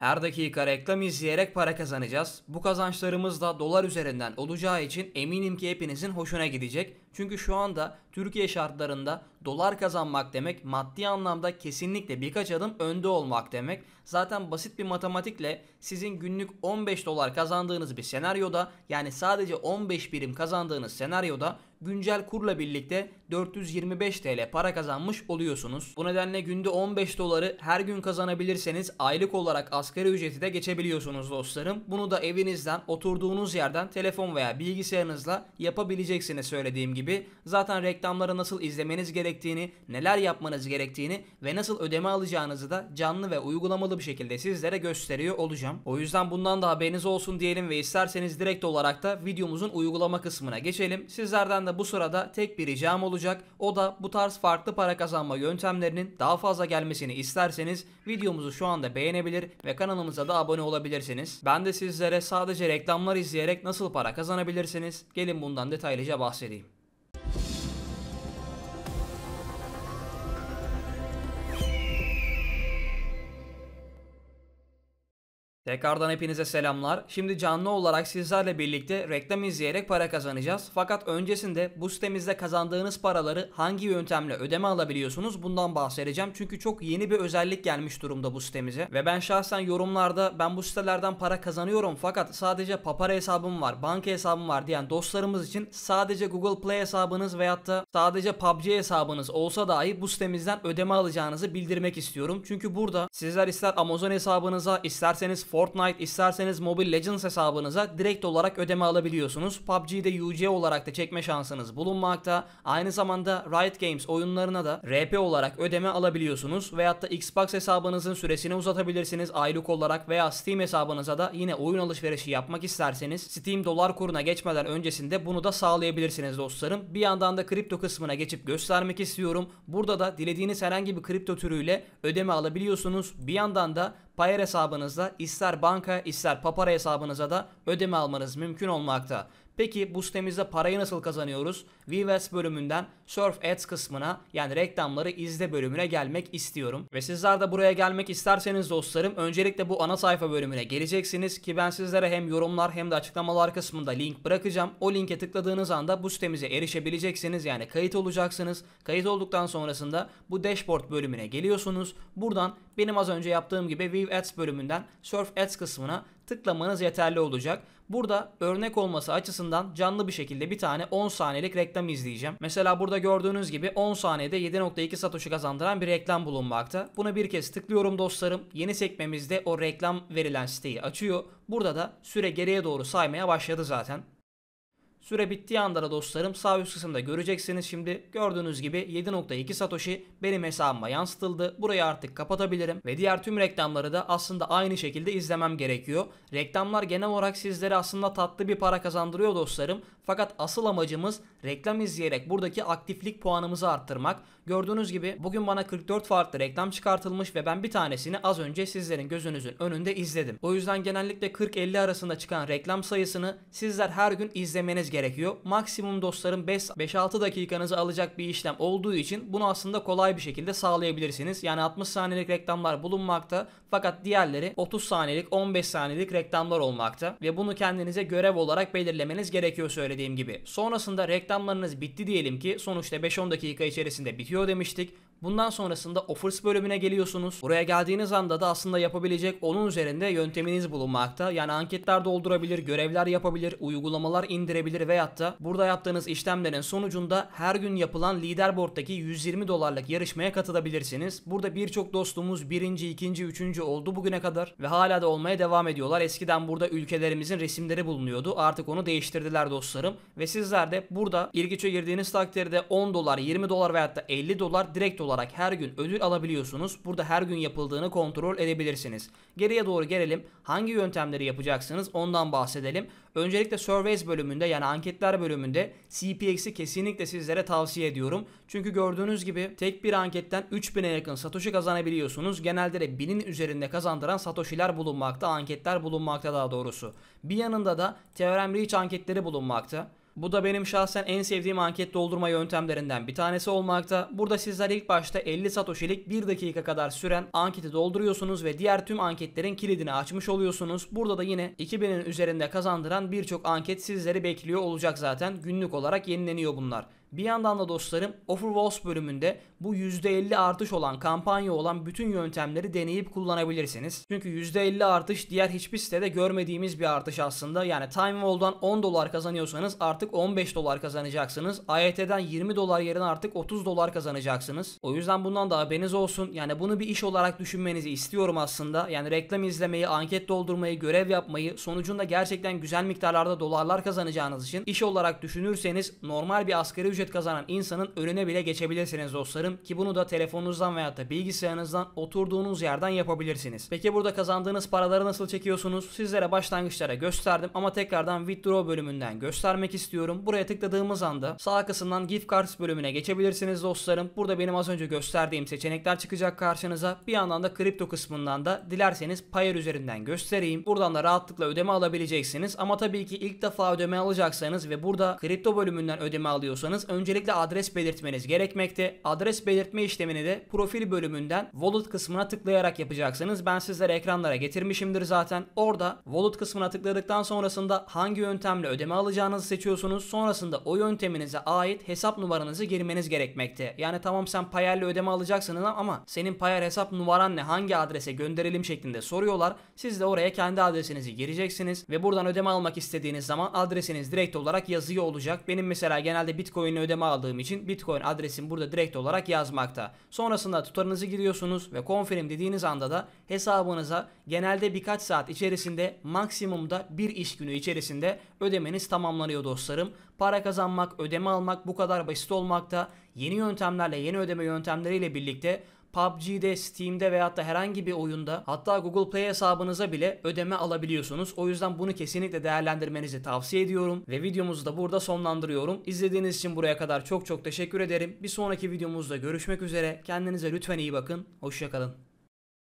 Her dakika reklam izleyerek para kazanacağız. Bu kazançlarımız da dolar üzerinden olacağı için eminim ki hepinizin hoşuna gidecek. Çünkü şu anda Türkiye şartlarında dolar kazanmak demek maddi anlamda kesinlikle birkaç adım önde olmak demek. Zaten basit bir matematikle sizin günlük 15 dolar kazandığınız bir senaryoda yani sadece 15 birim kazandığınız senaryoda güncel kurla birlikte 425 TL para kazanmış oluyorsunuz. Bu nedenle günde 15 doları her gün kazanabilirseniz aylık olarak asgari ücreti de geçebiliyorsunuz dostlarım. Bunu da evinizden, oturduğunuz yerden telefon veya bilgisayarınızla yapabileceksiniz söylediğim gibi gibi zaten reklamları nasıl izlemeniz gerektiğini, neler yapmanız gerektiğini ve nasıl ödeme alacağınızı da canlı ve uygulamalı bir şekilde sizlere gösteriyor olacağım. O yüzden bundan da haberiniz olsun diyelim ve isterseniz direkt olarak da videomuzun uygulama kısmına geçelim. Sizlerden de bu sırada tek bir ricam olacak. O da bu tarz farklı para kazanma yöntemlerinin daha fazla gelmesini isterseniz videomuzu şu anda beğenebilir ve kanalımıza da abone olabilirsiniz. Ben de sizlere sadece reklamlar izleyerek nasıl para kazanabilirsiniz gelin bundan detaylıca bahsedeyim. Tekrardan hepinize selamlar. Şimdi canlı olarak sizlerle birlikte reklam izleyerek para kazanacağız. Fakat öncesinde bu sitemizde kazandığınız paraları hangi yöntemle ödeme alabiliyorsunuz bundan bahsedeceğim. Çünkü çok yeni bir özellik gelmiş durumda bu sitemize. Ve ben şahsen yorumlarda ben bu sitelerden para kazanıyorum fakat sadece papara hesabım var, banka hesabım var diyen dostlarımız için sadece Google Play hesabınız veyahut da sadece PUBG hesabınız olsa dahi bu sitemizden ödeme alacağınızı bildirmek istiyorum. Çünkü burada sizler ister Amazon hesabınıza isterseniz Fortnite isterseniz Mobile Legends hesabınıza direkt olarak ödeme alabiliyorsunuz. PUBG'de UC olarak da çekme şansınız bulunmakta. Aynı zamanda Riot Games oyunlarına da RP olarak ödeme alabiliyorsunuz. Veyahut da Xbox hesabınızın süresini uzatabilirsiniz aylık olarak veya Steam hesabınıza da yine oyun alışverişi yapmak isterseniz Steam dolar kuruna geçmeden öncesinde bunu da sağlayabilirsiniz dostlarım. Bir yandan da kripto kısmına geçip göstermek istiyorum. Burada da dilediğiniz herhangi bir kripto türüyle ödeme alabiliyorsunuz. Bir yandan da Payer hesabınızda ister banka ister papara hesabınıza da ödeme almanız mümkün olmakta. Peki bu sitemizde parayı nasıl kazanıyoruz? Vives bölümünden Surf Ads kısmına yani reklamları izle bölümüne gelmek istiyorum. Ve sizler de buraya gelmek isterseniz dostlarım öncelikle bu ana sayfa bölümüne geleceksiniz ki ben sizlere hem yorumlar hem de açıklamalar kısmında link bırakacağım. O linke tıkladığınız anda bu sitemize erişebileceksiniz yani kayıt olacaksınız. Kayıt olduktan sonrasında bu dashboard bölümüne geliyorsunuz. Buradan benim az önce yaptığım gibi Vive Ads bölümünden Surf Ads kısmına tıklamanız yeterli olacak. Burada örnek olması açısından canlı bir şekilde bir tane 10 saniyelik reklam izleyeceğim. Mesela burada gördüğünüz gibi 10 saniyede 7.2 satoshi kazandıran bir reklam bulunmakta. Buna bir kez tıklıyorum dostlarım. Yeni sekmemizde o reklam verilen siteyi açıyor. Burada da süre geriye doğru saymaya başladı zaten. Süre bittiği anda da dostlarım sağ üst kısımda göreceksiniz şimdi. Gördüğünüz gibi 7.2 Satoshi benim hesabıma yansıtıldı. Burayı artık kapatabilirim ve diğer tüm reklamları da aslında aynı şekilde izlemem gerekiyor. Reklamlar genel olarak sizlere aslında tatlı bir para kazandırıyor dostlarım. Fakat asıl amacımız reklam izleyerek buradaki aktiflik puanımızı arttırmak. Gördüğünüz gibi bugün bana 44 farklı reklam çıkartılmış ve ben bir tanesini az önce sizlerin gözünüzün önünde izledim. O yüzden genellikle 40-50 arasında çıkan reklam sayısını sizler her gün izlemeniz gerekiyor. Maksimum dostların 5-6 dakikanızı alacak bir işlem olduğu için bunu aslında kolay bir şekilde sağlayabilirsiniz. Yani 60 saniyelik reklamlar bulunmakta fakat diğerleri 30 saniyelik 15 saniyelik reklamlar olmakta ve bunu kendinize görev olarak belirlemeniz gerekiyor söyleyeceğim söylediğim gibi. Sonrasında reklamlarınız bitti diyelim ki sonuçta 5-10 dakika içerisinde bitiyor demiştik. Bundan sonrasında offers bölümüne geliyorsunuz. Buraya geldiğiniz anda da aslında yapabilecek onun üzerinde yönteminiz bulunmakta. Yani anketler doldurabilir, görevler yapabilir, uygulamalar indirebilir veyahut da burada yaptığınız işlemlerin sonucunda her gün yapılan liderboard'daki 120 dolarlık yarışmaya katılabilirsiniz. Burada birçok dostumuz birinci, ikinci, üçüncü oldu bugüne kadar ve hala da olmaya devam ediyorlar. Eskiden burada ülkelerimizin resimleri bulunuyordu. Artık onu değiştirdiler dostlarım. Ve sizler de burada ilgiçe girdiğiniz takdirde 10 dolar, 20 dolar veyahut da 50 dolar direkt olarak her gün ödül alabiliyorsunuz. Burada her gün yapıldığını kontrol edebilirsiniz. Geriye doğru gelelim. Hangi yöntemleri yapacaksınız ondan bahsedelim. Öncelikle surveys bölümünde yani anketler bölümünde CPX'i kesinlikle sizlere tavsiye ediyorum. Çünkü gördüğünüz gibi tek bir anketten 3000'e yakın satoshi kazanabiliyorsunuz. Genelde de 1000'in üzerinde kazandıran satoshiler bulunmakta, anketler bulunmakta daha doğrusu. Bir yanında da teorem reach anketleri bulunmakta. Bu da benim şahsen en sevdiğim anket doldurma yöntemlerinden bir tanesi olmakta. Burada sizler ilk başta 50 satoshilik 1 dakika kadar süren anketi dolduruyorsunuz ve diğer tüm anketlerin kilidini açmış oluyorsunuz. Burada da yine 2000'in üzerinde kazandıran birçok anket sizleri bekliyor olacak zaten. Günlük olarak yenileniyor bunlar. Bir yandan da dostlarım Offer Walls bölümünde bu %50 artış olan kampanya olan bütün yöntemleri deneyip kullanabilirsiniz. Çünkü %50 artış diğer hiçbir sitede görmediğimiz bir artış aslında. Yani Time Wall'dan 10 dolar kazanıyorsanız artık 15 dolar kazanacaksınız. AYT'den 20 dolar yerine artık 30 dolar kazanacaksınız. O yüzden bundan da haberiniz olsun. Yani bunu bir iş olarak düşünmenizi istiyorum aslında. Yani reklam izlemeyi, anket doldurmayı, görev yapmayı sonucunda gerçekten güzel miktarlarda dolarlar kazanacağınız için iş olarak düşünürseniz normal bir asgari ücret kazanan insanın önüne bile geçebilirsiniz dostlarım ki bunu da telefonunuzdan veya da bilgisayarınızdan oturduğunuz yerden yapabilirsiniz. Peki burada kazandığınız paraları nasıl çekiyorsunuz? Sizlere başlangıçlara gösterdim ama tekrardan withdraw bölümünden göstermek istiyorum. Buraya tıkladığımız anda sağ kısımdan gift cards bölümüne geçebilirsiniz dostlarım. Burada benim az önce gösterdiğim seçenekler çıkacak karşınıza. Bir yandan da kripto kısmından da dilerseniz Payer üzerinden göstereyim. Buradan da rahatlıkla ödeme alabileceksiniz ama tabii ki ilk defa ödeme alacaksanız ve burada kripto bölümünden ödeme alıyorsanız öncelikle adres belirtmeniz gerekmekte. Adres belirtme işlemini de profil bölümünden wallet kısmına tıklayarak yapacaksınız. Ben sizlere ekranlara getirmişimdir zaten. Orada wallet kısmına tıkladıktan sonrasında hangi yöntemle ödeme alacağınızı seçiyorsunuz. Sonrasında o yönteminize ait hesap numaranızı girmeniz gerekmekte. Yani tamam sen Payer'le ödeme alacaksınız ama senin Payer hesap numaran ne hangi adrese gönderelim şeklinde soruyorlar. Siz de oraya kendi adresinizi gireceksiniz ve buradan ödeme almak istediğiniz zaman adresiniz direkt olarak yazıyor olacak. Benim mesela genelde Bitcoin Bitcoin ödeme aldığım için Bitcoin adresim burada direkt olarak yazmakta. Sonrasında tutarınızı giriyorsunuz ve confirm dediğiniz anda da hesabınıza genelde birkaç saat içerisinde maksimumda bir iş günü içerisinde ödemeniz tamamlanıyor dostlarım. Para kazanmak, ödeme almak bu kadar basit olmakta. Yeni yöntemlerle, yeni ödeme yöntemleriyle birlikte PUBG'de, Steam'de veyahut da herhangi bir oyunda hatta Google Play hesabınıza bile ödeme alabiliyorsunuz. O yüzden bunu kesinlikle değerlendirmenizi tavsiye ediyorum ve videomuzu da burada sonlandırıyorum. İzlediğiniz için buraya kadar çok çok teşekkür ederim. Bir sonraki videomuzda görüşmek üzere. Kendinize lütfen iyi bakın. Hoşçakalın.